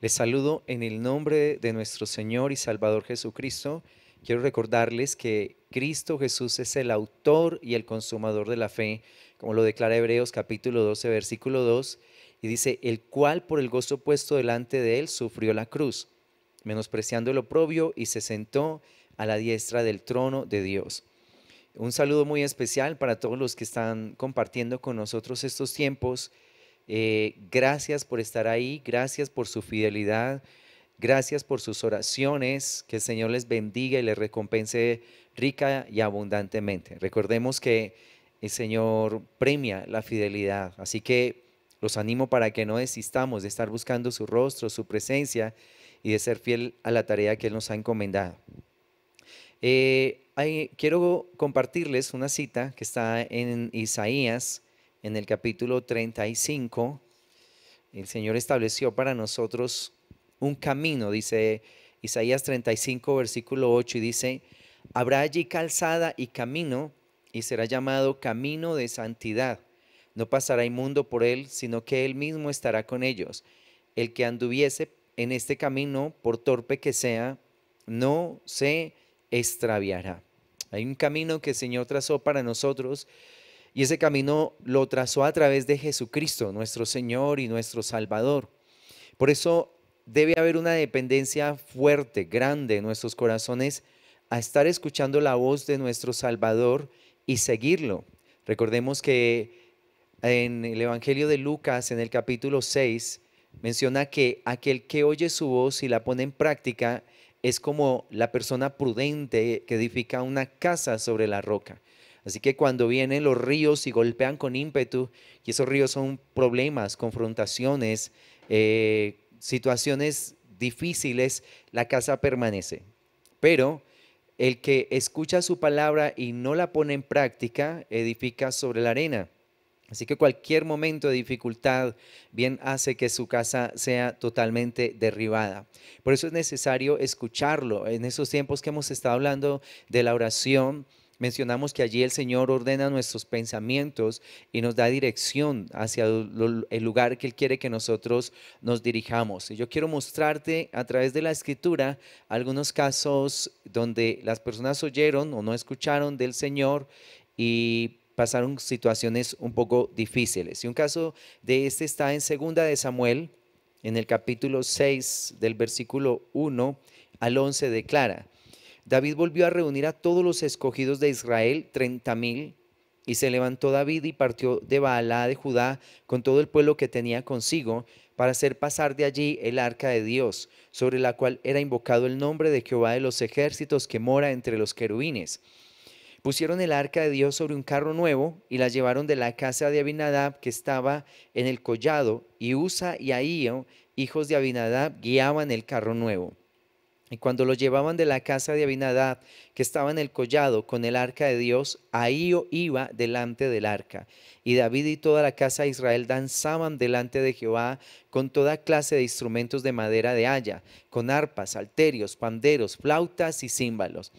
Les saludo en el nombre de nuestro Señor y Salvador Jesucristo. Quiero recordarles que Cristo Jesús es el autor y el consumador de la fe, como lo declara Hebreos capítulo 12, versículo 2, y dice, el cual por el gozo puesto delante de él sufrió la cruz, menospreciando el oprobio y se sentó a la diestra del trono de Dios. Un saludo muy especial para todos los que están compartiendo con nosotros estos tiempos eh, gracias por estar ahí, gracias por su fidelidad, gracias por sus oraciones, que el Señor les bendiga y les recompense rica y abundantemente. Recordemos que el Señor premia la fidelidad, así que los animo para que no desistamos de estar buscando su rostro, su presencia y de ser fiel a la tarea que Él nos ha encomendado. Eh, quiero compartirles una cita que está en Isaías en el capítulo 35, el Señor estableció para nosotros un camino, dice Isaías 35, versículo 8, y dice, habrá allí calzada y camino, y será llamado camino de santidad. No pasará inmundo por él, sino que él mismo estará con ellos. El que anduviese en este camino, por torpe que sea, no se extraviará. Hay un camino que el Señor trazó para nosotros y ese camino lo trazó a través de Jesucristo, nuestro Señor y nuestro Salvador. Por eso debe haber una dependencia fuerte, grande en nuestros corazones a estar escuchando la voz de nuestro Salvador y seguirlo. Recordemos que en el Evangelio de Lucas, en el capítulo 6, menciona que aquel que oye su voz y la pone en práctica es como la persona prudente que edifica una casa sobre la roca. Así que cuando vienen los ríos y golpean con ímpetu, y esos ríos son problemas, confrontaciones, eh, situaciones difíciles, la casa permanece. Pero el que escucha su palabra y no la pone en práctica, edifica sobre la arena. Así que cualquier momento de dificultad bien hace que su casa sea totalmente derribada. Por eso es necesario escucharlo. En esos tiempos que hemos estado hablando de la oración, mencionamos que allí el Señor ordena nuestros pensamientos y nos da dirección hacia el lugar que Él quiere que nosotros nos dirijamos. Y yo quiero mostrarte a través de la escritura algunos casos donde las personas oyeron o no escucharon del Señor y pasaron situaciones un poco difíciles. Y un caso de este está en Segunda de Samuel, en el capítulo 6 del versículo 1 al 11 declara, David volvió a reunir a todos los escogidos de Israel, treinta mil, y se levantó David y partió de Baalá de Judá con todo el pueblo que tenía consigo para hacer pasar de allí el arca de Dios, sobre la cual era invocado el nombre de Jehová de los ejércitos que mora entre los querubines. Pusieron el arca de Dios sobre un carro nuevo y la llevaron de la casa de Abinadab que estaba en el collado, y Usa y Ahío, hijos de Abinadab, guiaban el carro nuevo. Y cuando lo llevaban de la casa de Abinadad, que estaba en el collado con el arca de Dios, ahí iba delante del arca. Y David y toda la casa de Israel danzaban delante de Jehová con toda clase de instrumentos de madera de haya, con arpas, alterios, panderos, flautas y címbalos.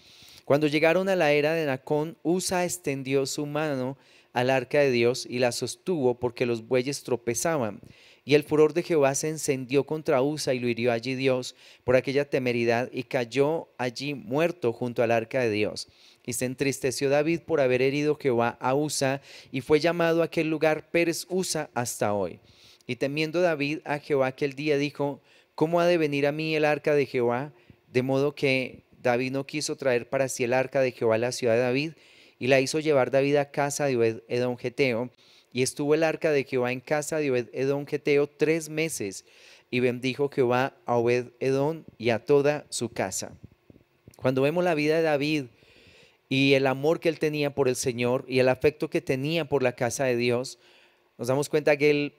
Cuando llegaron a la era de Nacón, Usa extendió su mano al arca de Dios y la sostuvo porque los bueyes tropezaban. Y el furor de Jehová se encendió contra Usa y lo hirió allí Dios por aquella temeridad y cayó allí muerto junto al arca de Dios. Y se entristeció David por haber herido Jehová a Usa y fue llamado a aquel lugar Pérez Usa hasta hoy. Y temiendo David a Jehová aquel día dijo, ¿cómo ha de venir a mí el arca de Jehová? De modo que David no quiso traer para sí el arca de Jehová a la ciudad de David y la hizo llevar David a casa de Edom Geteo y estuvo el arca de Jehová en casa de Obed-Edom Geteo tres meses, y bendijo Jehová a Obed-Edom y a toda su casa. Cuando vemos la vida de David y el amor que él tenía por el Señor y el afecto que tenía por la casa de Dios, nos damos cuenta que él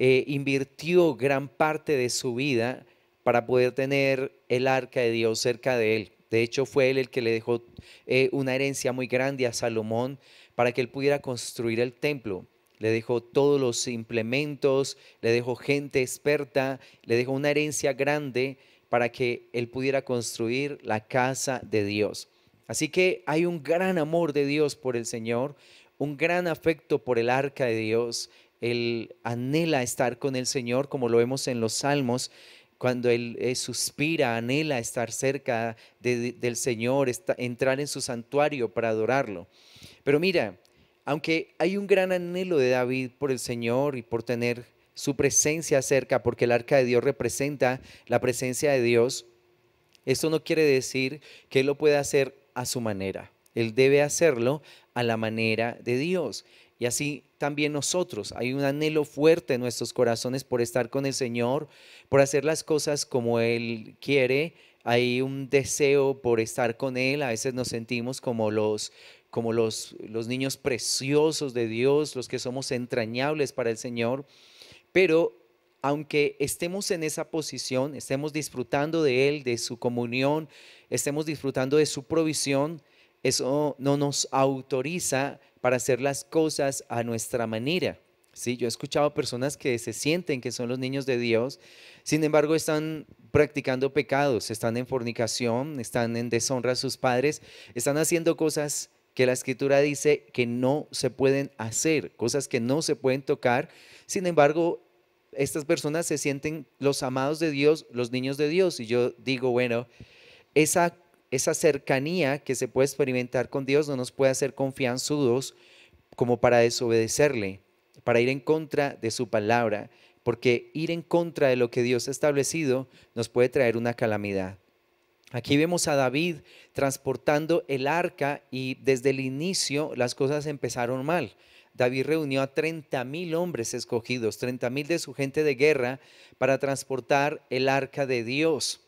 eh, invirtió gran parte de su vida para poder tener el arca de Dios cerca de él. De hecho, fue él el que le dejó eh, una herencia muy grande a Salomón para que él pudiera construir el templo le dejó todos los implementos, le dejó gente experta, le dejó una herencia grande para que él pudiera construir la casa de Dios. Así que hay un gran amor de Dios por el Señor, un gran afecto por el arca de Dios. Él anhela estar con el Señor, como lo vemos en los salmos, cuando él, eh, suspira, anhela estar cerca del Señor, entrar en su santuario para adorarlo. Pero mira, aunque hay un gran anhelo de David por el Señor y por tener su presencia cerca, porque el arca de Dios representa la presencia de Dios, esto no quiere decir que Él lo pueda hacer a su manera. Él debe hacerlo a la manera de Dios. Y así también nosotros. Hay un anhelo fuerte en nuestros corazones por estar con el Señor, por hacer las cosas como Él quiere. Hay un deseo por estar con Él. A veces nos sentimos como los como los, los niños preciosos de Dios, los que somos entrañables para el Señor, pero aunque estemos en esa posición, estemos disfrutando de Él, de su comunión, estemos disfrutando de su provisión, eso no nos autoriza para hacer las cosas a nuestra manera. Sí, yo he escuchado personas que se sienten que son los niños de Dios, sin embargo están practicando pecados, están en fornicación, están en deshonra a sus padres, están haciendo cosas que la escritura dice que no se pueden hacer, cosas que no se pueden tocar. Sin embargo, estas personas se sienten los amados de Dios, los niños de Dios. Y yo digo, bueno, esa, esa cercanía que se puede experimentar con Dios no nos puede hacer confianzudos como para desobedecerle, para ir en contra de su palabra, porque ir en contra de lo que Dios ha establecido nos puede traer una calamidad. Aquí vemos a David transportando el arca y desde el inicio las cosas empezaron mal. David reunió a 30 mil hombres escogidos, 30 mil de su gente de guerra para transportar el arca de Dios.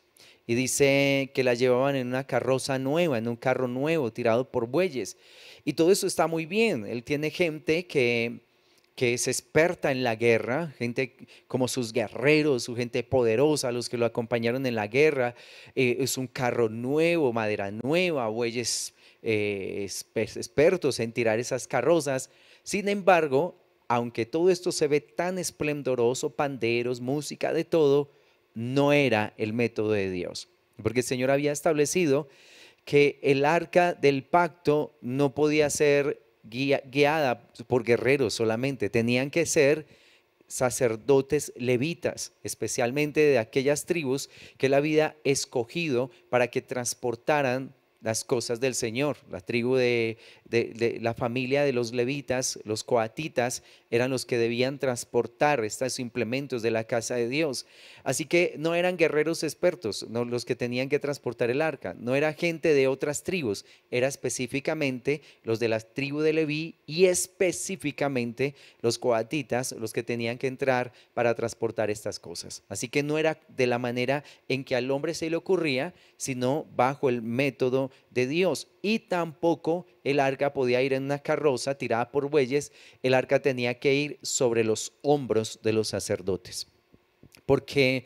Y dice que la llevaban en una carroza nueva, en un carro nuevo, tirado por bueyes. Y todo eso está muy bien. Él tiene gente que que es experta en la guerra, gente como sus guerreros, su gente poderosa, los que lo acompañaron en la guerra. Eh, es un carro nuevo, madera nueva, bueyes eh, expertos en tirar esas carrozas. Sin embargo, aunque todo esto se ve tan esplendoroso, panderos, música, de todo, no era el método de Dios. Porque el Señor había establecido que el arca del pacto no podía ser guiada por guerreros solamente, tenían que ser sacerdotes levitas, especialmente de aquellas tribus que la había escogido para que transportaran las cosas del Señor. La tribu de, la familia de los levitas, los coatitas, eran los que debían transportar estos implementos de la casa de Dios. Así que no eran guerreros expertos no, los que tenían que transportar el arca, no era gente de otras tribus, era específicamente los de la tribu de Leví y específicamente los coatitas los que tenían que entrar para transportar estas cosas. Así que no era de la manera en que al hombre se le ocurría, sino bajo el método de Dios. Y tampoco el arca podía ir en una carroza tirada por bueyes, el arca tenía que ir sobre los hombros de los sacerdotes. Porque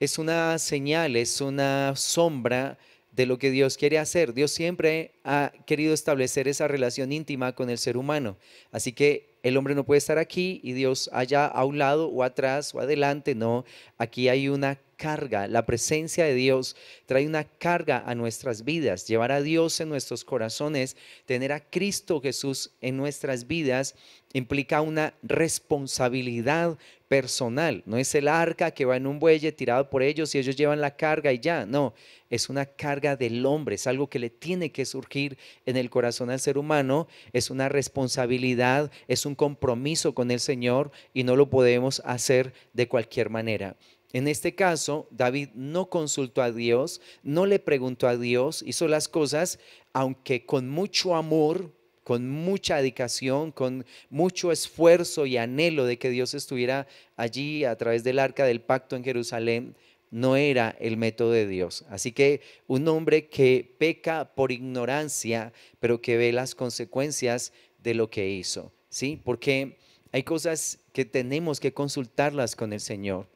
es una señal, es una sombra de lo que Dios quiere hacer. Dios siempre ha querido establecer esa relación íntima con el ser humano. Así que el hombre no puede estar aquí y Dios allá a un lado o atrás o adelante, no, aquí hay una carga, la presencia de Dios trae una carga a nuestras vidas, llevar a Dios en nuestros corazones, tener a Cristo Jesús en nuestras vidas implica una responsabilidad personal, no es el arca que va en un buey tirado por ellos y ellos llevan la carga y ya, no, es una carga del hombre, es algo que le tiene que surgir en el corazón al ser humano, es una responsabilidad, es un compromiso con el Señor y no lo podemos hacer de cualquier manera. En este caso, David no consultó a Dios, no le preguntó a Dios, hizo las cosas, aunque con mucho amor, con mucha dedicación, con mucho esfuerzo y anhelo de que Dios estuviera allí a través del arca del pacto en Jerusalén, no era el método de Dios. Así que un hombre que peca por ignorancia, pero que ve las consecuencias de lo que hizo, ¿sí? Porque hay cosas que tenemos que consultarlas con el Señor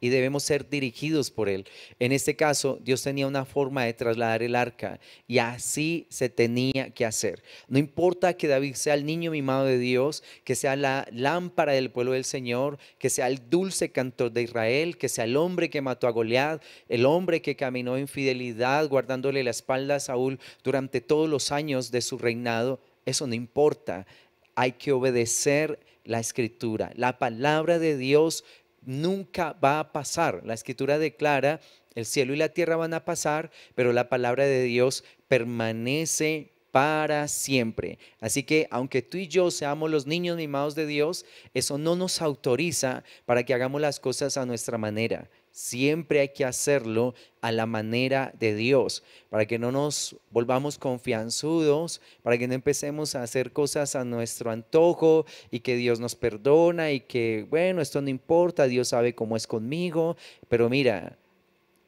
y debemos ser dirigidos por Él. En este caso, Dios tenía una forma de trasladar el arca y así se tenía que hacer. No importa que David sea el niño mimado de Dios, que sea la lámpara del pueblo del Señor, que sea el dulce cantor de Israel, que sea el hombre que mató a Goliat, el hombre que caminó en fidelidad guardándole la espalda a Saúl durante todos los años de su reinado, eso no importa. Hay que obedecer la escritura. La palabra de Dios nunca va a pasar. La escritura declara, el cielo y la tierra van a pasar, pero la palabra de Dios permanece para siempre. Así que aunque tú y yo seamos los niños mimados de Dios, eso no nos autoriza para que hagamos las cosas a nuestra manera. Siempre hay que hacerlo a la manera de Dios, para que no nos volvamos confianzudos, para que no empecemos a hacer cosas a nuestro antojo y que Dios nos perdona y que, bueno, esto no importa, Dios sabe cómo es conmigo, pero mira,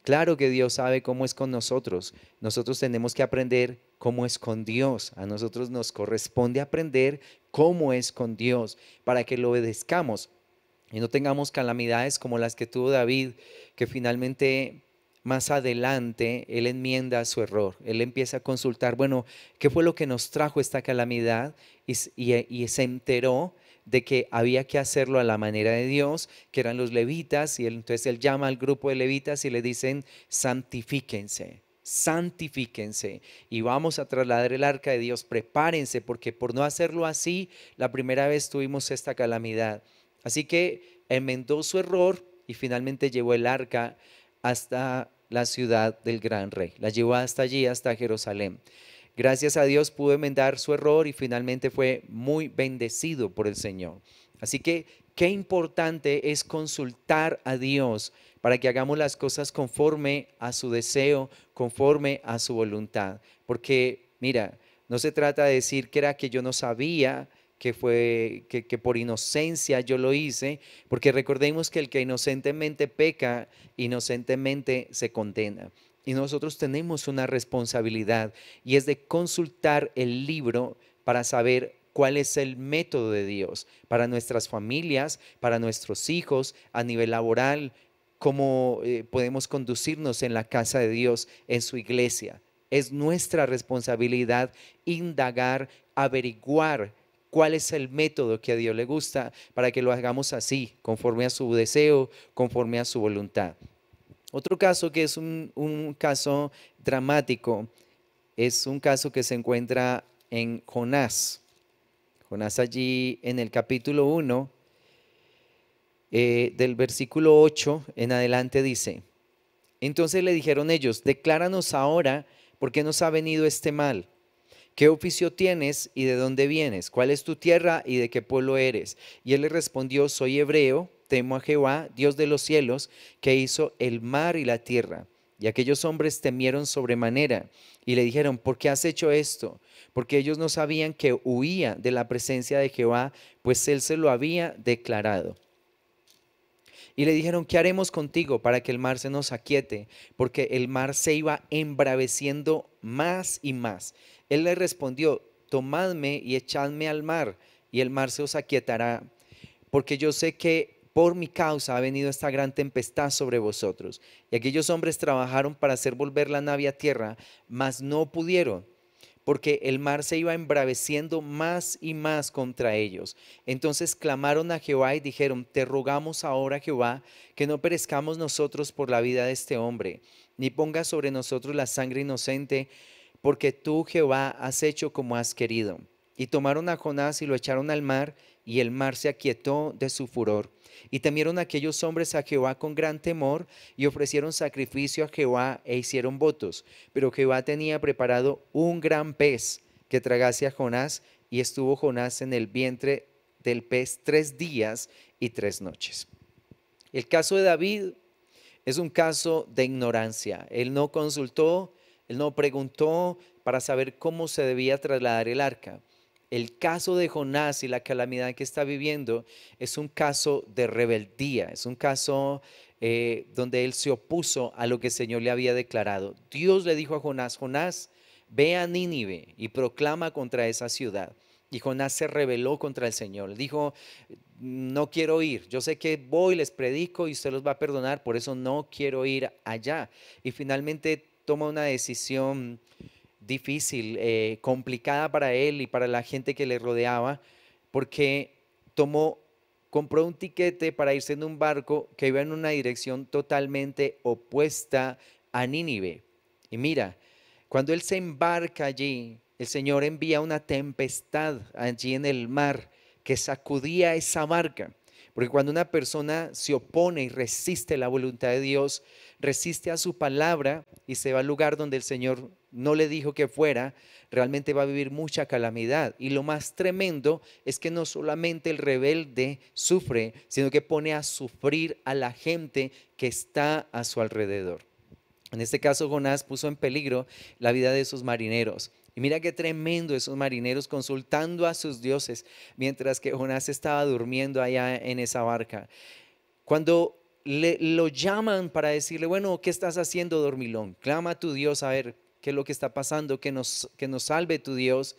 Claro que Dios sabe cómo es con nosotros. Nosotros tenemos que aprender cómo es con Dios. A nosotros nos corresponde aprender cómo es con Dios para que lo obedezcamos y no tengamos calamidades como las que tuvo David, que finalmente más adelante él enmienda su error, él empieza a consultar, bueno, ¿qué fue lo que nos trajo esta calamidad? Y, se enteró de que había que hacerlo a la manera de Dios, que eran los levitas, y entonces él llama al grupo de levitas y le dicen, santifíquense, santifíquense, y vamos a trasladar el arca de Dios, prepárense, porque por no hacerlo así, la primera vez tuvimos esta calamidad. Así que enmendó su error y finalmente llevó el arca hasta la ciudad del gran rey. La llevó hasta allí, hasta Jerusalén. Gracias a Dios pudo enmendar su error y finalmente fue muy bendecido por el Señor. Así que qué importante es consultar a Dios para que hagamos las cosas conforme a su deseo, conforme a su voluntad. Porque, mira, no se trata de decir que era que yo no sabía, que fue que, por inocencia yo lo hice, porque recordemos que el que inocentemente peca, inocentemente se condena. Y nosotros tenemos una responsabilidad y es de consultar el libro para saber cuál es el método de Dios para nuestras familias, para nuestros hijos, a nivel laboral, cómo eh, podemos conducirnos en la casa de Dios, en su iglesia. Es nuestra responsabilidad indagar, averiguar cuál es el método que a Dios le gusta para que lo hagamos así, conforme a su deseo, conforme a su voluntad. Otro caso que es un, caso dramático es un caso que se encuentra en Jonás. Jonás allí en el capítulo 1, eh, del versículo 8 en adelante dice, entonces le dijeron ellos, decláranos ahora por qué nos ha venido este mal. ¿qué oficio tienes y de dónde vienes? ¿Cuál es tu tierra y de qué pueblo eres? Y él le respondió, soy hebreo, temo a Jehová, Dios de los cielos, que hizo el mar y la tierra. Y aquellos hombres temieron sobremanera y le dijeron, ¿por qué has hecho esto? Porque ellos no sabían que huía de la presencia de Jehová, pues él se lo había declarado. Y le dijeron, ¿qué haremos contigo para que el mar se nos aquiete? Porque el mar se iba embraveciendo más y más. Él le respondió, tomadme y echadme al mar, y el mar se os aquietará, porque yo sé que por mi causa ha venido esta gran tempestad sobre vosotros. Y aquellos hombres trabajaron para hacer volver la nave a tierra, mas no pudieron, porque el mar se iba embraveciendo más y más contra ellos. Entonces clamaron a Jehová y dijeron, te rogamos ahora, Jehová, que no perezcamos nosotros por la vida de este hombre, ni ponga sobre nosotros la sangre inocente porque tú, Jehová, has hecho como has querido. Y tomaron a Jonás y lo echaron al mar, y el mar se aquietó de su furor. Y temieron aquellos hombres a Jehová con gran temor, y ofrecieron sacrificio a Jehová e hicieron votos. Pero Jehová tenía preparado un gran pez que tragase a Jonás, y estuvo Jonás en el vientre del pez tres días y tres noches. El caso de David es un caso de ignorancia. Él no consultó él no preguntó para saber cómo se debía trasladar el arca. El caso de Jonás y la calamidad que está viviendo es un caso de rebeldía, es un caso eh, donde él se opuso a lo que el Señor le había declarado. Dios le dijo a Jonás, Jonás, ve a Nínive y proclama contra esa ciudad. Y Jonás se rebeló contra el Señor. Dijo, no quiero ir. Yo sé que voy, les predico y usted los va a perdonar, por eso no quiero ir allá. Y finalmente toma una decisión difícil, eh, complicada para él y para la gente que le rodeaba, porque tomó, compró un tiquete para irse en un barco que iba en una dirección totalmente opuesta a Nínive. Y mira, cuando él se embarca allí, el Señor envía una tempestad allí en el mar que sacudía esa barca. Porque cuando una persona se opone y resiste la voluntad de Dios, resiste a su palabra y se va al lugar donde el Señor no le dijo que fuera, realmente va a vivir mucha calamidad. Y lo más tremendo es que no solamente el rebelde sufre, sino que pone a sufrir a la gente que está a su alrededor. En este caso, Jonás puso en peligro la vida de sus marineros. Y mira qué tremendo esos marineros consultando a sus dioses mientras que Jonás estaba durmiendo allá en esa barca. Cuando le, lo llaman para decirle, bueno, ¿qué estás haciendo, dormilón? Clama a tu Dios a ver qué es lo que está pasando, que nos, que nos salve tu Dios.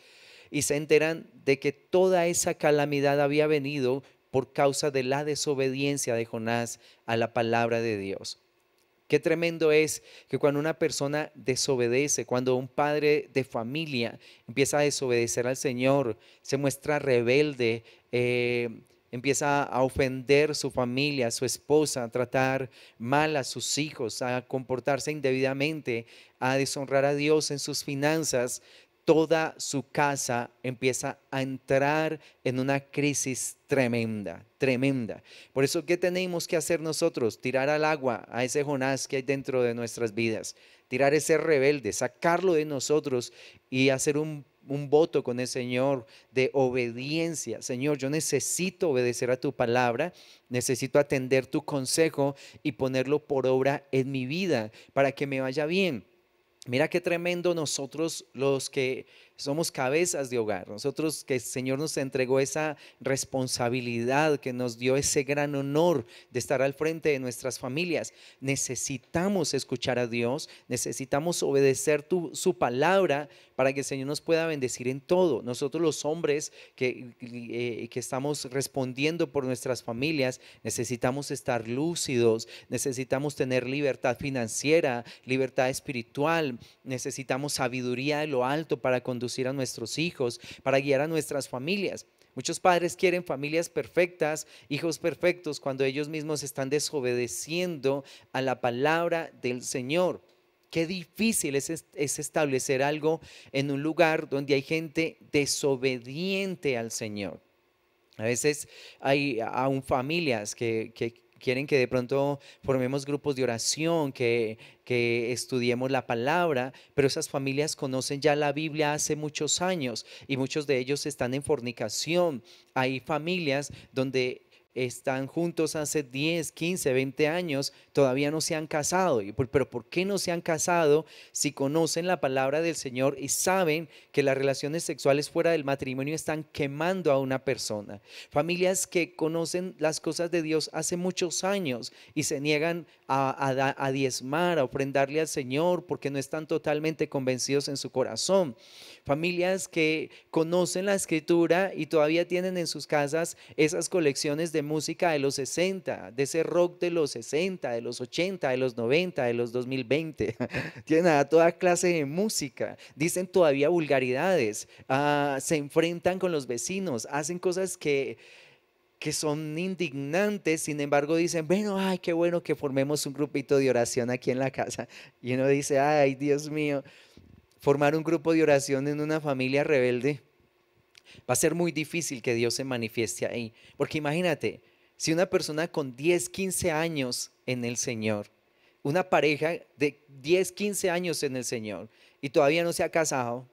Y se enteran de que toda esa calamidad había venido por causa de la desobediencia de Jonás a la palabra de Dios. Qué tremendo es que cuando una persona desobedece, cuando un padre de familia empieza a desobedecer al Señor, se muestra rebelde, eh, empieza a ofender su familia, a su esposa, a tratar mal a sus hijos, a comportarse indebidamente, a deshonrar a Dios en sus finanzas, toda su casa empieza a entrar en una crisis tremenda, tremenda. Por eso, ¿qué tenemos que hacer nosotros? Tirar al agua a ese Jonás que hay dentro de nuestras vidas, tirar ese rebelde, sacarlo de nosotros y hacer un, un voto con el Señor de obediencia. Señor, yo necesito obedecer a tu palabra, necesito atender tu consejo y ponerlo por obra en mi vida para que me vaya bien Mira qué tremendo nosotros los que somos cabezas de hogar. Nosotros que el Señor nos entregó esa responsabilidad, que nos dio ese gran honor de estar al frente de nuestras familias, necesitamos escuchar a Dios, necesitamos obedecer su palabra para que el Señor nos pueda bendecir en todo. Nosotros los hombres que, eh, que estamos respondiendo por nuestras familias, necesitamos estar lúcidos, necesitamos tener libertad financiera, libertad espiritual, necesitamos sabiduría de lo alto para conducir a nuestros hijos, para guiar a nuestras familias. Muchos padres quieren familias perfectas, hijos perfectos, cuando ellos mismos están desobedeciendo a la palabra del Señor. Qué difícil es, establecer algo en un lugar donde hay gente desobediente al Señor. A veces hay aún familias que quieren que de pronto formemos grupos de oración, que, estudiemos la palabra, pero esas familias conocen ya la Biblia hace muchos años y muchos de ellos están en fornicación. Hay familias donde están juntos hace 10, 15, 20 años, todavía no se han casado. Pero ¿por qué no se han casado si conocen la palabra del Señor y saben que las relaciones sexuales fuera del matrimonio están quemando a una persona? Familias que conocen las cosas de Dios hace muchos años y se niegan a, diezmar, a ofrendarle al Señor porque no están totalmente convencidos en su corazón. Familias que conocen la escritura y todavía tienen en sus casas esas colecciones de música de los 60, de ese rock de los 60, de los 80, de los 90, de los 2020. Tienen a toda clase de música, dicen todavía vulgaridades, ah, se enfrentan con los vecinos, hacen cosas que que son indignantes, sin embargo dicen, bueno, ay, qué bueno que formemos un grupito de oración aquí en la casa. Y uno dice, ay, Dios mío, formar un grupo de oración en una familia rebelde va a ser muy difícil que Dios se manifieste ahí. Porque imagínate, si una persona con 10, 15 años en el Señor, una pareja de 10, 15 años en el Señor y todavía no se ha casado,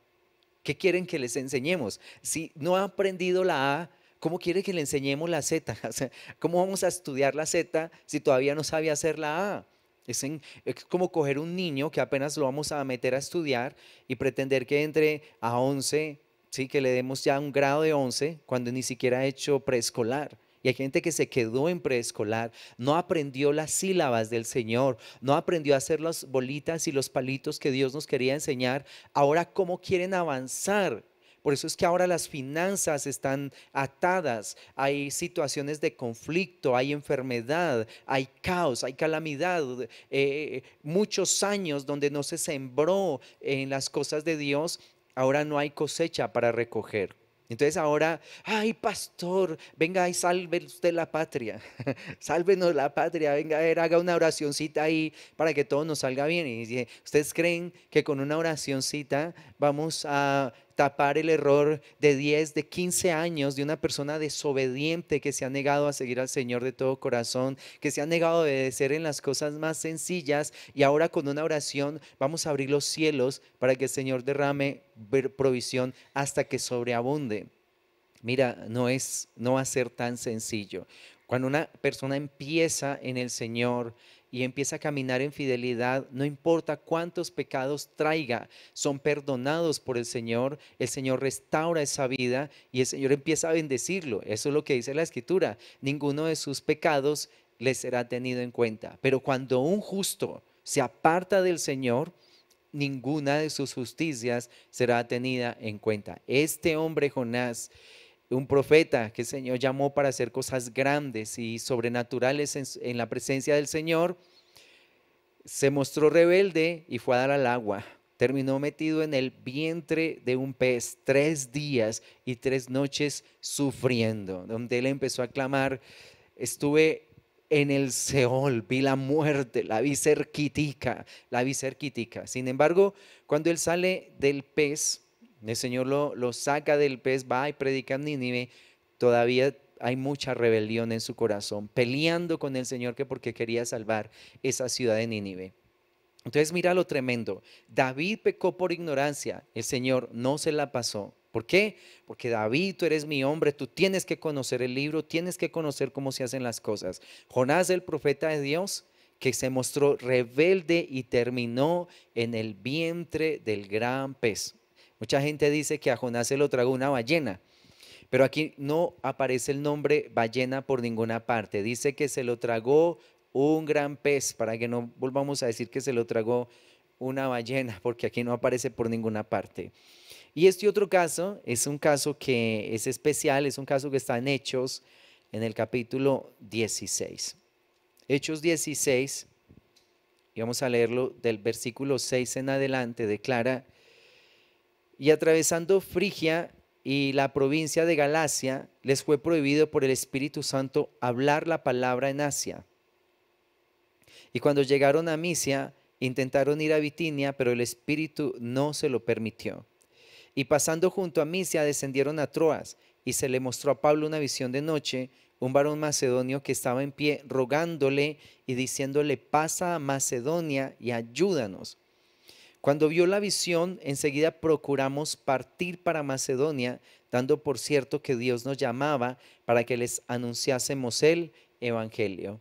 ¿qué quieren que les enseñemos? Si no ha aprendido la A, ¿cómo quiere que le enseñemos la Z? ¿Cómo vamos a estudiar la Z si todavía no sabe hacer la A? Es, es, como coger un niño que apenas lo vamos a meter a estudiar y pretender que entre a 11, que le demos ya un grado de 11 cuando ni siquiera ha hecho preescolar. Y hay gente que se quedó en preescolar, no aprendió las sílabas del Señor, no aprendió a hacer las bolitas y los palitos que Dios nos quería enseñar. Ahora, ¿cómo quieren avanzar? Por eso es que ahora las finanzas están atadas, hay situaciones de conflicto, hay enfermedad, hay caos, hay calamidad, eh, muchos años donde no se sembró en las cosas de Dios ahora no hay cosecha para recoger. Entonces ahora, ay pastor, venga y salve usted la patria, sálvenos la patria, venga a ver, haga una oracioncita ahí para que todo nos salga bien. Y dice, ¿ustedes creen que con una oracioncita vamos a tapar el error de 10, de 15 años de una persona desobediente que se ha negado a seguir al Señor de todo corazón, que se ha negado a obedecer en las cosas más sencillas y ahora con una oración vamos a abrir los cielos para que el Señor derrame provisión hasta que sobreabunde. Mira, no es no va a ser tan sencillo. Cuando una persona empieza en el Señor, y empieza a caminar en fidelidad, no importa cuántos pecados traiga, son perdonados por el Señor, el Señor restaura esa vida y el Señor empieza a bendecirlo. Eso es lo que dice la Escritura. Ninguno de sus pecados le será tenido en cuenta. Pero cuando un justo se aparta del Señor, ninguna de sus justicias será tenida en cuenta. Este hombre Jonás un profeta que el Señor llamó para hacer cosas grandes y sobrenaturales en, la presencia del Señor, se mostró rebelde y fue a dar al agua. Terminó metido en el vientre de un pez tres días y tres noches sufriendo, donde él empezó a clamar, estuve en el Seol, vi la muerte, la vi cerquitica, la vi cerquitica. Sin embargo, cuando él sale del pez, el Señor lo, saca del pez, va y predica en Nínive. Todavía hay mucha rebelión en su corazón, peleando con el Señor que porque quería salvar esa ciudad de Nínive. Entonces mira lo tremendo. David pecó por ignorancia. El Señor no se la pasó. ¿Por qué? Porque David, tú eres mi hombre, tú tienes que conocer el libro, tienes que conocer cómo se hacen las cosas. Jonás, el profeta de Dios, que se mostró rebelde y terminó en el vientre del gran pez. Mucha gente dice que a Jonás se lo tragó una ballena, pero aquí no aparece el nombre ballena por ninguna parte. Dice que se lo tragó un gran pez, para que no volvamos a decir que se lo tragó una ballena, porque aquí no aparece por ninguna parte. Y este otro caso es un caso que es especial, es un caso que está en Hechos, en el capítulo 16. Hechos 16, y vamos a leerlo del versículo 6 en adelante, declara y atravesando Frigia y la provincia de Galacia, les fue prohibido por el Espíritu Santo hablar la palabra en Asia. Y cuando llegaron a Misia, intentaron ir a Bitinia, pero el Espíritu no se lo permitió. Y pasando junto a Misia, descendieron a Troas, y se le mostró a Pablo una visión de noche, un varón macedonio que estaba en pie rogándole y diciéndole, pasa a Macedonia y ayúdanos. Cuando vio la visión, enseguida procuramos partir para Macedonia, dando por cierto que Dios nos llamaba para que les anunciásemos el Evangelio.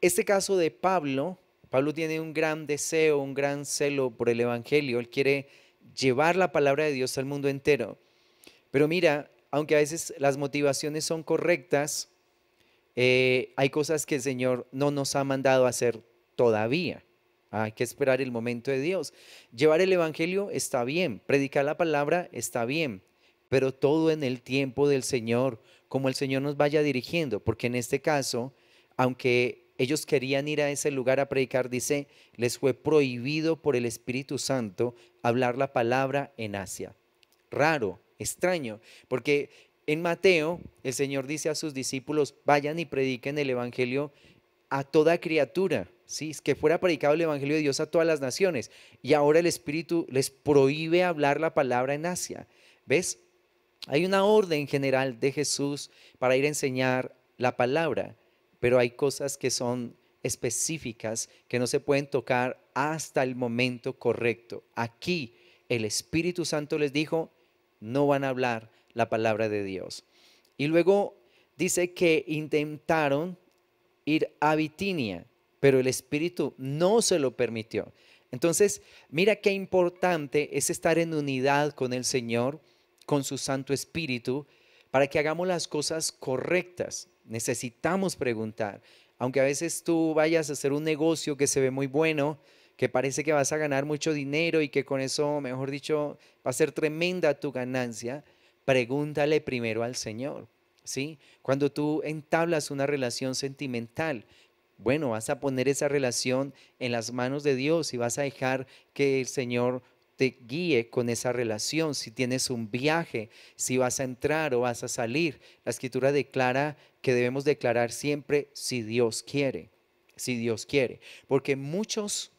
Este caso de Pablo, Pablo tiene un gran deseo, un gran celo por el Evangelio. Él quiere llevar la palabra de Dios al mundo entero. Pero mira, aunque a veces las motivaciones son correctas, eh, hay cosas que el Señor no nos ha mandado a hacer todavía. Hay que esperar el momento de Dios. Llevar el Evangelio está bien, predicar la palabra está bien, pero todo en el tiempo del Señor, como el Señor nos vaya dirigiendo, porque en este caso, aunque ellos querían ir a ese lugar a predicar, dice, les fue prohibido por el Espíritu Santo hablar la palabra en Asia. Raro, extraño, porque en Mateo el Señor dice a sus discípulos, vayan y prediquen el Evangelio a toda criatura. ¿sí? que fuera predicado el Evangelio de Dios a todas las naciones. Y ahora el Espíritu les prohíbe hablar la palabra en Asia. ¿Ves? Hay una orden general de Jesús para ir a enseñar la palabra, pero hay cosas que son específicas que no se pueden tocar hasta el momento correcto. Aquí el Espíritu Santo les dijo, no van a hablar la palabra de Dios. Y luego dice que intentaron ir a Bitinia, pero el espíritu no se lo permitió. Entonces, mira qué importante es estar en unidad con el Señor, con su Santo Espíritu, para que hagamos las cosas correctas. Necesitamos preguntar. Aunque a veces tú vayas a hacer un negocio que se ve muy bueno, que parece que vas a ganar mucho dinero y que con eso, mejor dicho, va a ser tremenda tu ganancia, pregúntale primero al Señor. ¿Sí? Cuando tú entablas una relación sentimental, bueno, vas a poner esa relación en las manos de Dios y vas a dejar que el Señor te guíe con esa relación, si tienes un viaje, si vas a entrar o vas a salir. La escritura declara que debemos declarar siempre si Dios quiere, si Dios quiere, porque muchos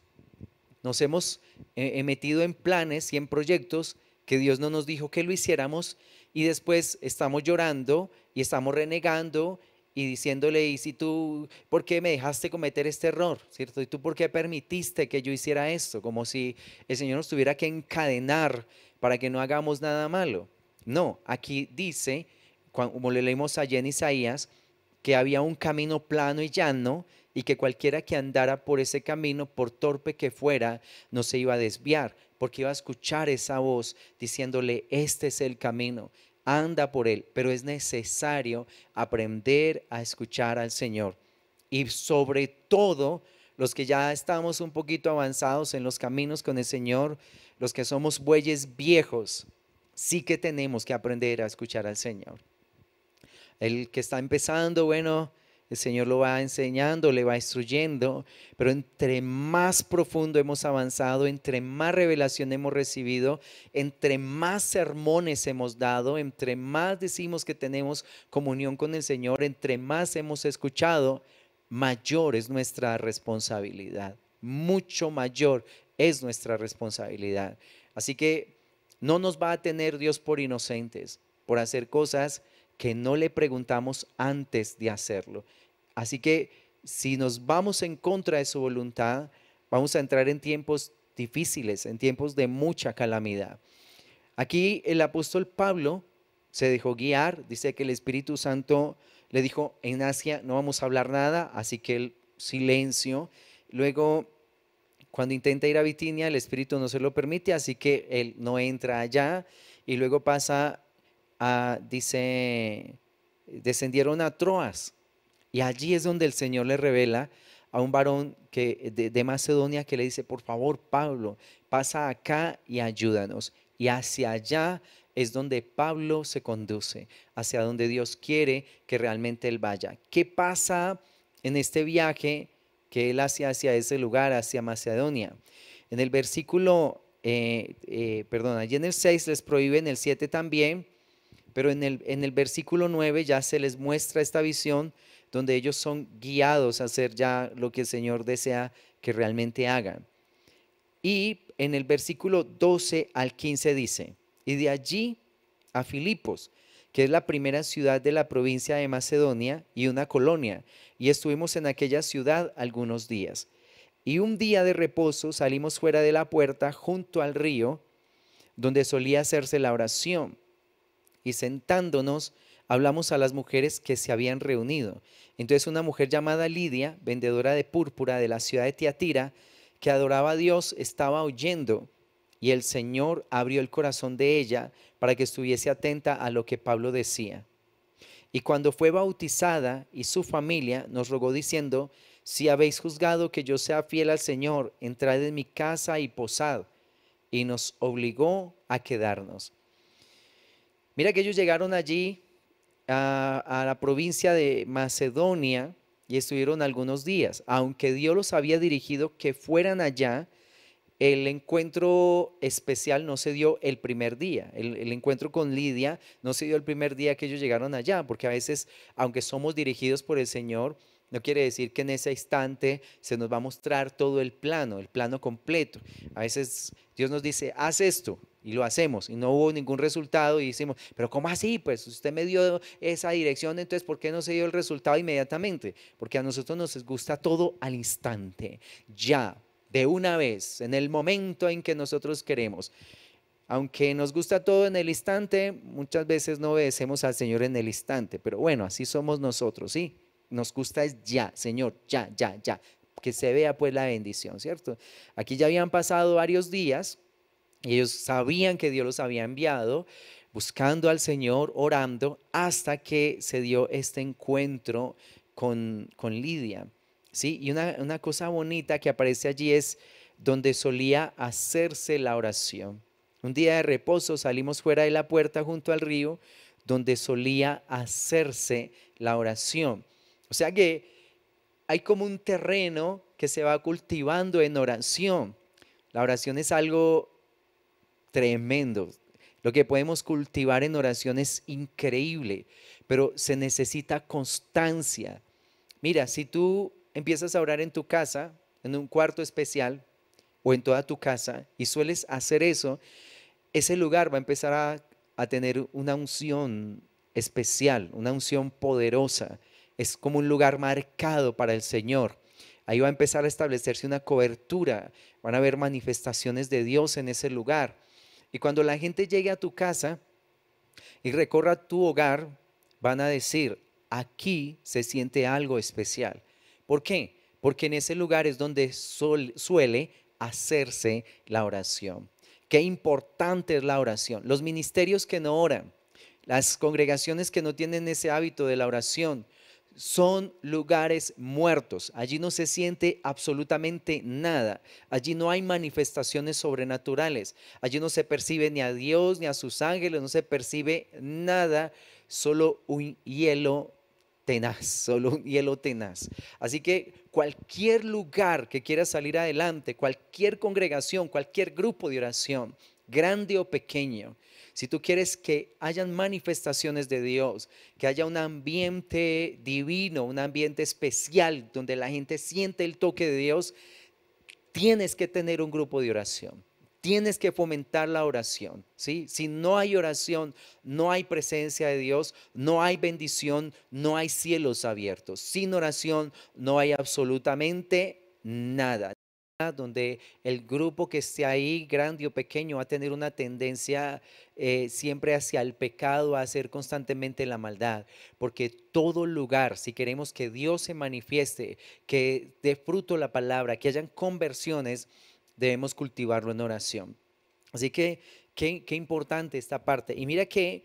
nos hemos eh, eh, metido en planes y en proyectos que Dios no nos dijo que lo hiciéramos y después estamos llorando y estamos renegando y diciéndole, ¿y si tú, por qué me dejaste cometer este error? ¿Cierto? ¿Y tú por qué permitiste que yo hiciera esto? Como si el Señor nos tuviera que encadenar para que no hagamos nada malo. No, aquí dice, como le leímos a en Isaías, que había un camino plano y llano y que cualquiera que andara por ese camino, por torpe que fuera, no se iba a desviar, porque iba a escuchar esa voz diciéndole, este es el camino, anda por él, pero es necesario aprender a escuchar al Señor. Y sobre todo, los que ya estamos un poquito avanzados en los caminos con el Señor, los que somos bueyes viejos, sí que tenemos que aprender a escuchar al Señor. El que está empezando, bueno, el Señor lo va enseñando, le va instruyendo, pero entre más profundo hemos avanzado, entre más revelación hemos recibido, entre más sermones hemos dado, entre más decimos que tenemos comunión con el Señor, entre más hemos escuchado, mayor es nuestra responsabilidad, mucho mayor es nuestra responsabilidad. Así que no nos va a tener Dios por inocentes, por hacer cosas que no le preguntamos antes de hacerlo. Así que si nos vamos en contra de su voluntad, vamos a entrar en tiempos difíciles, en tiempos de mucha calamidad. Aquí el apóstol Pablo se dejó guiar, dice que el Espíritu Santo le dijo, en Asia no vamos a hablar nada, así que el silencio. Luego, cuando intenta ir a Bitinia, el Espíritu no se lo permite, así que él no entra allá. Y luego pasa Ah, dice, descendieron a Troas. Y allí es donde el Señor le revela a un varón que, de, Macedonia que le dice, por favor, Pablo, pasa acá y ayúdanos. Y hacia allá es donde Pablo se conduce, hacia donde Dios quiere que realmente él vaya. ¿Qué pasa en este viaje que él hace hacia ese lugar, hacia Macedonia? En el versículo, eh, eh, perdón, allí en el 6 les prohíbe, en el 7 también, pero en el, versículo 9 ya se les muestra esta visión donde ellos son guiados a hacer ya lo que el Señor desea que realmente hagan. Y en el versículo 12 al 15 dice, y de allí a Filipos, que es la primera ciudad de la provincia de Macedonia y una colonia, y estuvimos en aquella ciudad algunos días. Y un día de reposo salimos fuera de la puerta junto al río, donde solía hacerse la oración y sentándonos hablamos a las mujeres que se habían reunido. Entonces una mujer llamada Lidia, vendedora de púrpura de la ciudad de Tiatira, que adoraba a Dios, estaba oyendo y el Señor abrió el corazón de ella para que estuviese atenta a lo que Pablo decía. Y cuando fue bautizada y su familia nos rogó diciendo, si habéis juzgado que yo sea fiel al Señor, entrad en mi casa y posad. Y nos obligó a quedarnos. Mira que ellos llegaron allí a, la provincia de Macedonia y estuvieron algunos días, aunque Dios los había dirigido que fueran allá. El encuentro especial no se dio el primer día, el, encuentro con Lidia no se dio el primer día que ellos llegaron allá, porque a veces, aunque somos dirigidos por el Señor, no quiere decir que en ese instante se nos va a mostrar todo el plano, el plano completo. A veces Dios nos dice, haz esto, y lo hacemos y no hubo ningún resultado y decimos, pero ¿cómo así? Pues usted me dio esa dirección, entonces ¿por qué no se dio el resultado inmediatamente? Porque a nosotros nos gusta todo al instante, ya, de una vez, en el momento en que nosotros queremos. Aunque nos gusta todo en el instante, muchas veces no obedecemos al Señor en el instante, pero bueno, así somos nosotros, ¿sí? Nos gusta es ya, Señor, ya, ya, ya, que se vea pues la bendición, ¿cierto? Aquí ya habían pasado varios días y ellos sabían que Dios los había enviado, buscando al Señor, orando, hasta que se dio este encuentro con, con Lidia. ¿sí? Y una, una cosa bonita que aparece allí es donde solía hacerse la oración. Un día de reposo salimos fuera de la puerta junto al río, donde solía hacerse la oración. O sea que hay como un terreno que se va cultivando en oración. La oración es algo tremendo. Lo que podemos cultivar en oración es increíble, pero se necesita constancia. Mira, si tú empiezas a orar en tu casa, en un cuarto especial o en toda tu casa, y sueles hacer eso, ese lugar va a empezar a, tener una unción especial, una unción poderosa. Es como un lugar marcado para el Señor. Ahí va a empezar a establecerse una cobertura, van a haber manifestaciones de Dios en ese lugar. Y cuando la gente llegue a tu casa y recorra tu hogar, van a decir, aquí se siente algo especial. ¿Por qué? Porque en ese lugar es donde suele hacerse la oración. Qué importante es la oración. Los ministerios que no oran, las congregaciones que no tienen ese hábito de la oración, son lugares muertos. Allí no se siente absolutamente nada. Allí no hay manifestaciones sobrenaturales. Allí no se percibe ni a Dios ni a sus ángeles, no se percibe nada, solo un hielo tenaz, solo un hielo tenaz. Así que cualquier lugar que quiera salir adelante, cualquier congregación, cualquier grupo de oración, grande o pequeño, si tú quieres que hayan manifestaciones de Dios, que haya un ambiente divino, un ambiente especial donde la gente siente el toque de Dios, tienes que tener un grupo de oración. Tienes que fomentar la oración, Si no hay oración, no hay presencia de Dios, no hay bendición, no hay cielos abiertos. Sin oración no hay absolutamente nada donde el grupo que esté ahí, grande o pequeño, va a tener una tendencia eh, siempre hacia el pecado, a hacer constantemente la maldad, porque todo lugar, si queremos que Dios se manifieste, que dé fruto la palabra, que hayan conversiones, debemos cultivarlo en oración. Así que qué, qué importante esta parte. Y mira que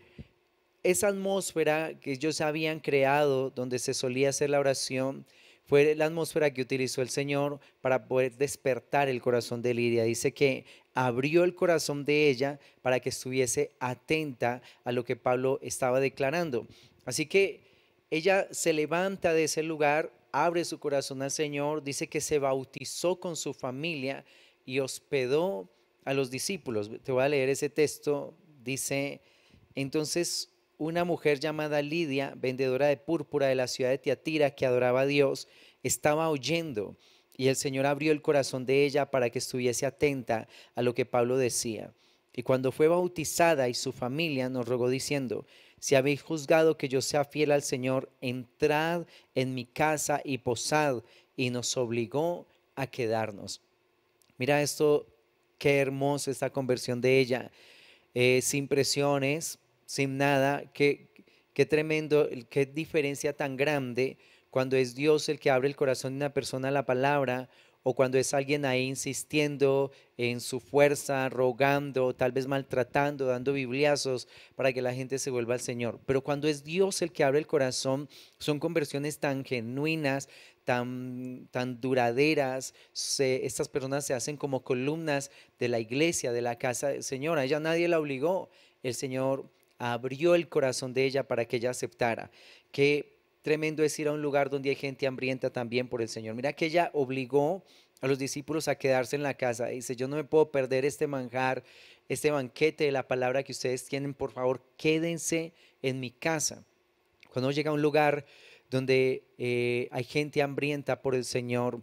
esa atmósfera que ellos habían creado, donde se solía hacer la oración, fue la atmósfera que utilizó el Señor para poder despertar el corazón de Lidia. Dice que abrió el corazón de ella para que estuviese atenta a lo que Pablo estaba declarando. Así que ella se levanta de ese lugar, abre su corazón al Señor, dice que se bautizó con su familia y hospedó a los discípulos. Te voy a leer ese texto. Dice, entonces una mujer llamada Lidia, vendedora de púrpura de la ciudad de Tiatira, que adoraba a Dios, estaba oyendo y el Señor abrió el corazón de ella para que estuviese atenta a lo que Pablo decía. Y cuando fue bautizada y su familia nos rogó diciendo, si habéis juzgado que yo sea fiel al Señor, entrad en mi casa y posad. Y nos obligó a quedarnos. Mira esto, qué hermosa esta conversión de ella. Eh, sin presiones, sin nada. Qué, qué tremendo, qué diferencia tan grande cuando es Dios el que abre el corazón de una persona a la palabra o cuando es alguien ahí insistiendo en su fuerza, rogando, tal vez maltratando, dando bibliazos para que la gente se vuelva al Señor. Pero cuando es Dios el que abre el corazón, son conversiones tan genuinas, tan, tan duraderas. estas personas se hacen como columnas de la iglesia, de la casa del Señor. A ella nadie la obligó. El Señor abrió el corazón de ella para que ella aceptara. Qué tremendo es ir a un lugar donde hay gente hambrienta también por el Señor. Mira que ella obligó a los discípulos a quedarse en la casa. Dice, yo no me puedo perder este manjar, este banquete de la palabra que ustedes tienen. Por favor, quédense en mi casa. Cuando llega a un lugar donde eh, hay gente hambrienta por el Señor,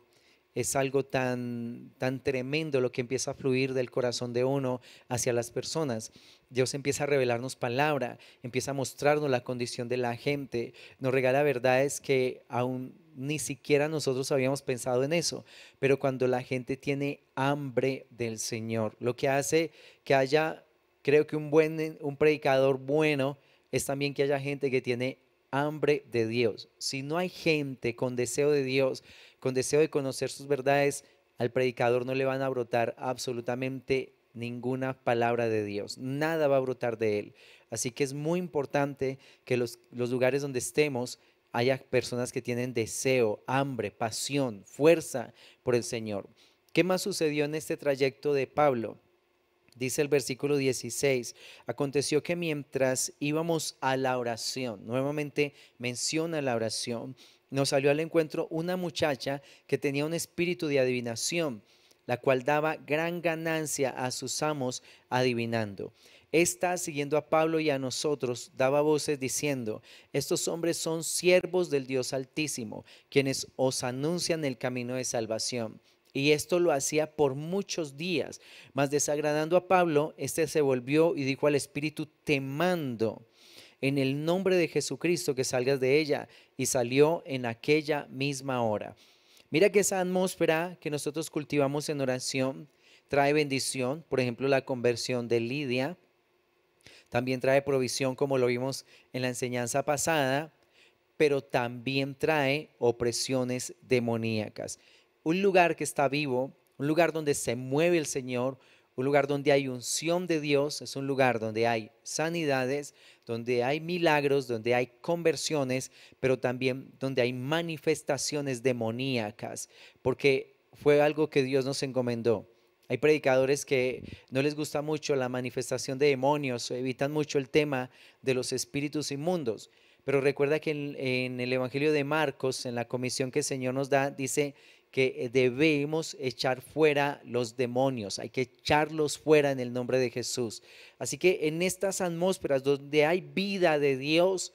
es algo tan, tan tremendo lo que empieza a fluir del corazón de uno hacia las personas. Dios empieza a revelarnos palabra, empieza a mostrarnos la condición de la gente, nos regala verdades que aún ni siquiera nosotros habíamos pensado en eso, pero cuando la gente tiene hambre del Señor, lo que hace que haya, creo que un buen un predicador bueno es también que haya gente que tiene hambre de Dios. Si no hay gente con deseo de Dios, con deseo de conocer sus verdades, al predicador no le van a brotar absolutamente ninguna palabra de Dios, nada va a brotar de él. Así que es muy importante que los, lugares donde estemos haya personas que tienen deseo, hambre, pasión, fuerza por el Señor. ¿Qué más sucedió en este trayecto de Pablo? Dice el versículo 16, aconteció que mientras íbamos a la oración, nuevamente menciona la oración, nos salió al encuentro una muchacha que tenía un espíritu de adivinación, la cual daba gran ganancia a sus amos adivinando. Esta, siguiendo a Pablo y a nosotros, daba voces diciendo, estos hombres son siervos del Dios Altísimo, quienes os anuncian el camino de salvación. Y esto lo hacía por muchos días. Mas desagradando a Pablo, éste se volvió y dijo al Espíritu, te mando en el nombre de Jesucristo que salgas de ella. Y salió en aquella misma hora. Mira que esa atmósfera que nosotros cultivamos en oración trae bendición, por ejemplo la conversión de Lidia, también trae provisión como lo vimos en la enseñanza pasada, pero también trae opresiones demoníacas. Un lugar que está vivo, un lugar donde se mueve el Señor, un lugar donde hay unción de Dios, es un lugar donde hay sanidades, donde hay milagros, donde hay conversiones, pero también donde hay manifestaciones demoníacas, porque fue algo que Dios nos encomendó. Hay predicadores que no les gusta mucho la manifestación de demonios, evitan mucho el tema de los espíritus inmundos. Pero recuerda que en, el Evangelio de Marcos, en la comisión que el Señor nos da, dice que eh, debemos echar fuera los demonios, hay que echarlos fuera en el nombre de Jesús. Así que en estas atmósferas donde hay vida de Dios,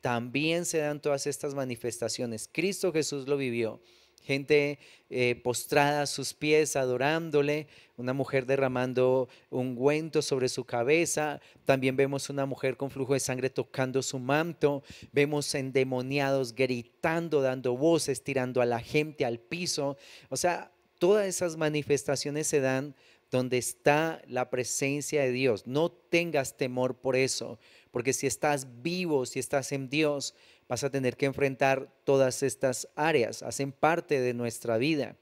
también se dan todas estas manifestaciones. Cristo Jesús lo vivió gente eh, postrada a sus pies, adorándole, una mujer derramando ungüento sobre su cabeza, también vemos una mujer con flujo de sangre tocando su manto, vemos endemoniados gritando, dando voces, tirando a la gente al piso, o sea, todas esas manifestaciones se dan donde está la presencia de Dios. No tengas temor por eso, porque si estás vivo, si estás en Dios, vas a tener que enfrentar todas estas áreas, hacen parte de nuestra vida.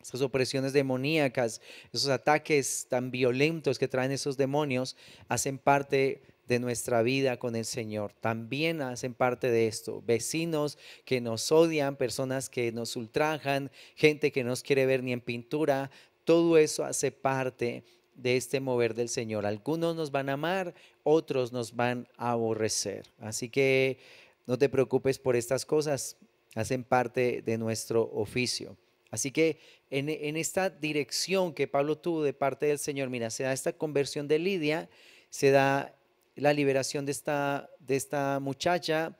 Esas opresiones demoníacas, esos ataques tan violentos que traen esos demonios, hacen parte de nuestra vida con el Señor. También hacen parte de esto. Vecinos que nos odian, personas que nos ultrajan, gente que no nos quiere ver ni en pintura. Todo eso hace parte de este mover del Señor. Algunos nos van a amar, otros nos van a aborrecer. Así que no te preocupes por estas cosas, hacen parte de nuestro oficio. Así que en, esta dirección que Pablo tuvo de parte del Señor, mira, se da esta conversión de Lidia, se da la liberación de esta, de esta muchacha,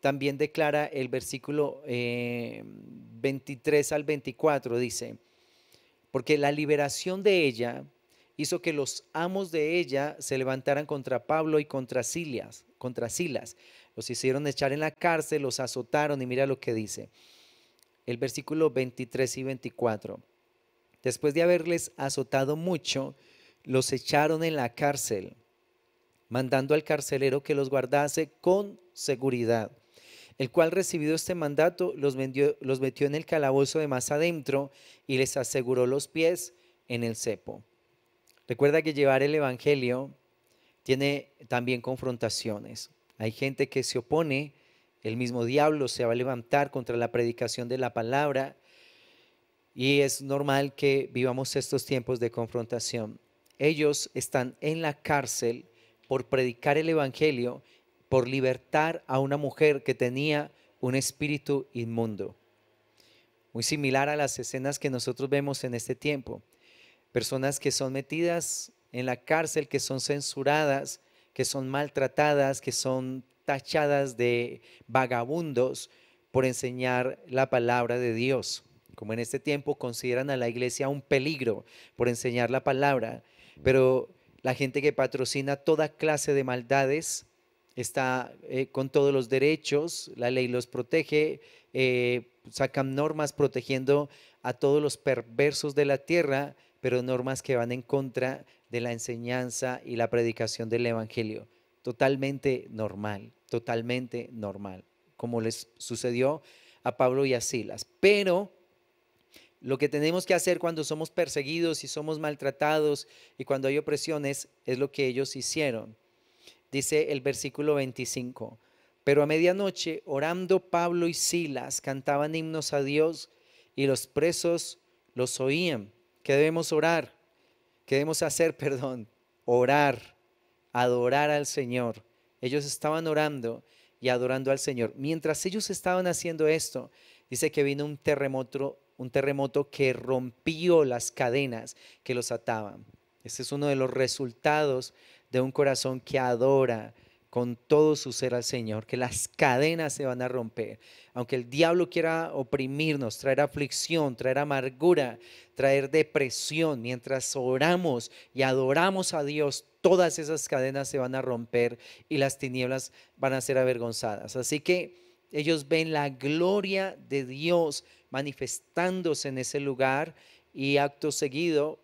también declara el versículo 23 eh, al 24, dice, porque la liberación de ella hizo que los amos de ella se levantaran contra Pablo y contra Silas, contra Silas los hicieron echar en la cárcel, los azotaron y mira lo que dice. El versículo 23 y 24. Después de haberles azotado mucho, los echaron en la cárcel, mandando al carcelero que los guardase con seguridad, el cual recibido este mandato los, los metió en el calabozo de más adentro y les aseguró los pies en el cepo. Recuerda que llevar el Evangelio tiene también confrontaciones. Hay gente que se opone, el mismo diablo se va a levantar contra la predicación de la palabra y es normal que vivamos estos tiempos de confrontación. Ellos están en la cárcel por predicar el Evangelio, por libertar a una mujer que tenía un espíritu inmundo. Muy similar a las escenas que nosotros vemos en este tiempo. Personas que son metidas en la cárcel, que son censuradas, que son maltratadas, que son tachadas de vagabundos por enseñar la palabra de Dios. Como en este tiempo consideran a la iglesia un peligro por enseñar la palabra, pero la gente que patrocina toda clase de maldades está eh, con todos los derechos, la ley los protege, eh, sacan normas protegiendo a todos los perversos de la tierra, pero normas que van en contra de la enseñanza y la predicación del Evangelio. Totalmente normal, totalmente normal, como les sucedió a Pablo y a Silas. Pero lo que tenemos que hacer cuando somos perseguidos y somos maltratados y cuando hay opresiones es lo que ellos hicieron. Dice el versículo 25, pero a medianoche, orando Pablo y Silas, cantaban himnos a Dios y los presos los oían. ¿Qué debemos orar? ¿Qué debemos hacer? Perdón, orar, adorar al Señor. Ellos estaban orando y adorando al Señor. Mientras ellos estaban haciendo esto, dice que vino un terremoto, un terremoto que rompió las cadenas que los ataban. Este es uno de los resultados de un corazón que adora, con todo su ser al Señor, que las cadenas se van a romper. Aunque el diablo quiera oprimirnos, traer aflicción, traer amargura, traer depresión, mientras oramos y adoramos a Dios, todas esas cadenas se van a romper y las tinieblas van a ser avergonzadas. Así que ellos ven la gloria de Dios manifestándose en ese lugar y acto seguido,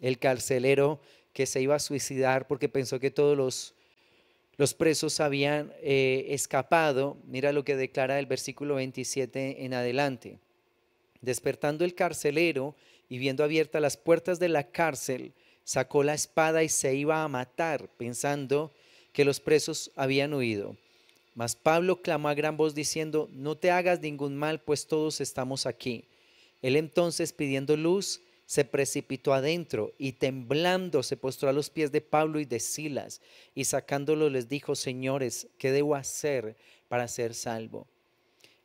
el carcelero que se iba a suicidar porque pensó que todos los los presos habían eh, escapado, mira lo que declara el versículo 27 en adelante. Despertando el carcelero y viendo abiertas las puertas de la cárcel, sacó la espada y se iba a matar, pensando que los presos habían huido. Mas Pablo clamó a gran voz diciendo, no te hagas ningún mal, pues todos estamos aquí. Él entonces, pidiendo luz, se precipitó adentro y temblando se postró a los pies de Pablo y de Silas y sacándolo les dijo, señores, ¿qué debo hacer para ser salvo?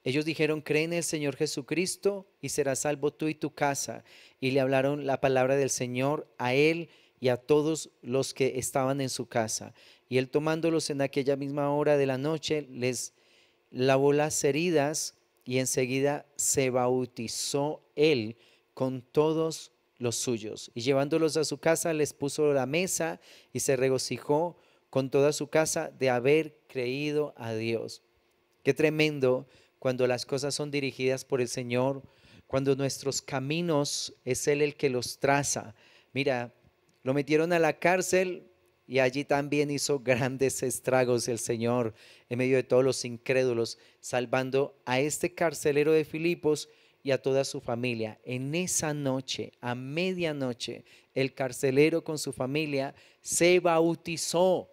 Ellos dijeron, cree en el Señor Jesucristo y serás salvo tú y tu casa. Y le hablaron la palabra del Señor a él y a todos los que estaban en su casa. Y él tomándolos en aquella misma hora de la noche, les lavó las heridas y enseguida se bautizó él con todos los suyos. Y llevándolos a su casa les puso la mesa y se regocijó con toda su casa de haber creído a Dios. Qué tremendo cuando las cosas son dirigidas por el Señor, cuando nuestros caminos es Él el que los traza. Mira, lo metieron a la cárcel y allí también hizo grandes estragos el Señor en medio de todos los incrédulos, salvando a este carcelero de Filipos y a toda su familia. En esa noche, a medianoche, el carcelero con su familia se bautizó,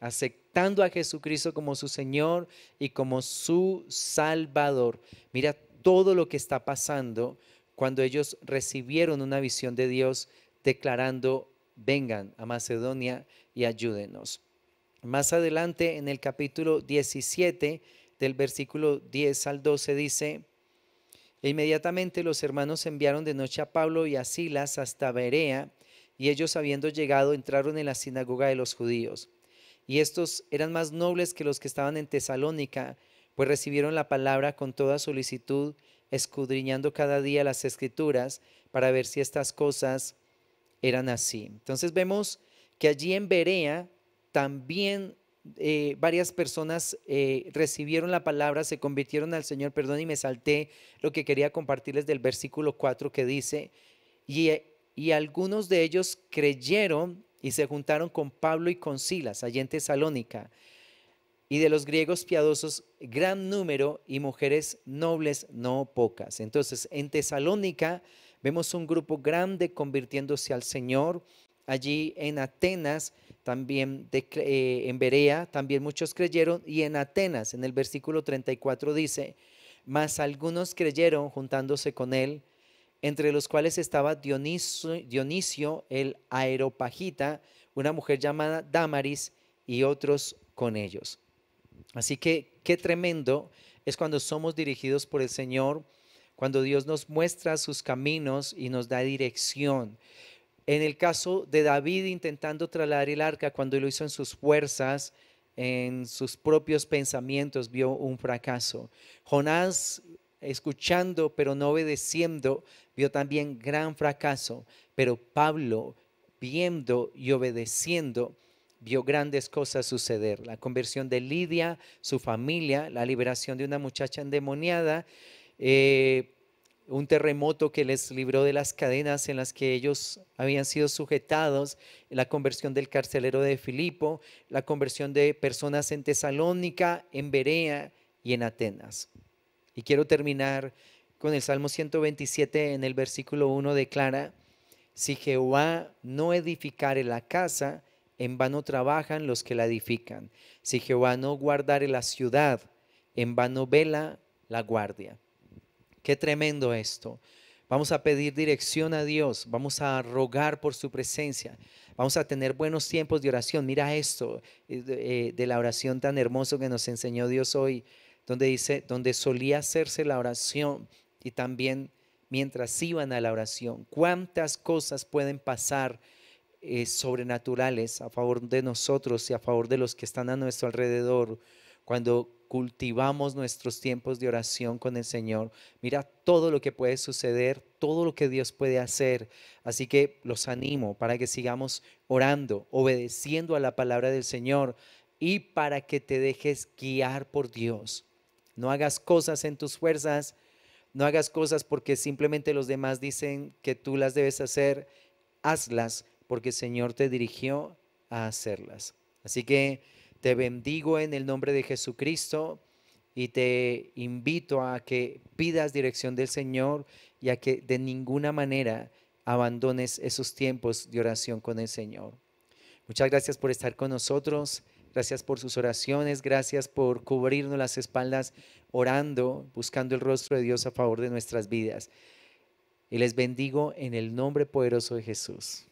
aceptando a Jesucristo como su Señor y como su Salvador. Mira todo lo que está pasando cuando ellos recibieron una visión de Dios declarando, vengan a Macedonia y ayúdenos. Más adelante, en el capítulo 17, del versículo 10 al 12, dice, e inmediatamente los hermanos enviaron de noche a Pablo y a Silas hasta Berea, y ellos habiendo llegado entraron en la sinagoga de los judíos. Y estos eran más nobles que los que estaban en Tesalónica, pues recibieron la palabra con toda solicitud, escudriñando cada día las escrituras para ver si estas cosas eran así. Entonces vemos que allí en Berea también eh, varias personas eh, recibieron la palabra, se convirtieron al Señor, perdón, y me salté lo que quería compartirles del versículo 4 que dice, eh, y, algunos de ellos creyeron y se juntaron con Pablo y con Silas, allí en Tesalónica, y de los griegos piadosos gran número y mujeres nobles no pocas. Entonces, en Tesalónica vemos un grupo grande convirtiéndose al Señor, allí en Atenas, también eh, en Berea, también muchos creyeron, y en Atenas, en el versículo 34 dice, mas algunos creyeron juntándose con él, entre los cuales estaba Dionisio, Dionisio el aeropagita, una mujer llamada Damaris y otros con ellos. Así que qué tremendo es cuando somos dirigidos por el Señor, cuando Dios nos muestra sus caminos y nos da dirección. En el caso de David intentando trasladar el arca cuando lo hizo en sus fuerzas, en sus propios pensamientos, vio un fracaso. Jonás, escuchando pero no obedeciendo, vio también gran fracaso. Pero Pablo, viendo y obedeciendo, vio grandes cosas suceder. La conversión de Lidia, su familia, la liberación de una muchacha endemoniada. Eh, un terremoto que les libró de las cadenas en las que ellos habían sido sujetados, la conversión del carcelero de Filipo, la conversión de personas en Tesalónica, en Berea y en Atenas. Y quiero terminar con el Salmo 127 en el versículo 1 declara, si Jehová no edificare la casa, en vano trabajan los que la edifican. Si Jehová no guardare la ciudad, en vano vela la guardia. Qué tremendo esto. Vamos a pedir dirección a Dios, vamos a rogar por su presencia, vamos a tener buenos tiempos de oración. Mira esto eh, eh, de la oración tan hermoso que nos enseñó Dios hoy, donde dice, donde solía hacerse la oración y también mientras iban a la oración. ¿Cuántas cosas pueden pasar eh, sobrenaturales a favor de nosotros y a favor de los que están a nuestro alrededor cuando cultivamos nuestros tiempos de oración con el Señor, mira todo lo que puede suceder, todo lo que Dios puede hacer. Así que los animo para que sigamos orando, obedeciendo a la palabra del Señor y para que te dejes guiar por Dios. No hagas cosas en tus fuerzas, no hagas cosas porque simplemente los demás dicen que tú las debes hacer, hazlas porque el Señor te dirigió a hacerlas. Así que... Te bendigo en el nombre de Jesucristo y te invito a que pidas dirección del Señor y a que de ninguna manera abandones esos tiempos de oración con el Señor. Muchas gracias por estar con nosotros. Gracias por sus oraciones, gracias por cubrirnos las espaldas orando, buscando el rostro de Dios a favor de nuestras vidas. Y les bendigo en el nombre poderoso de Jesús.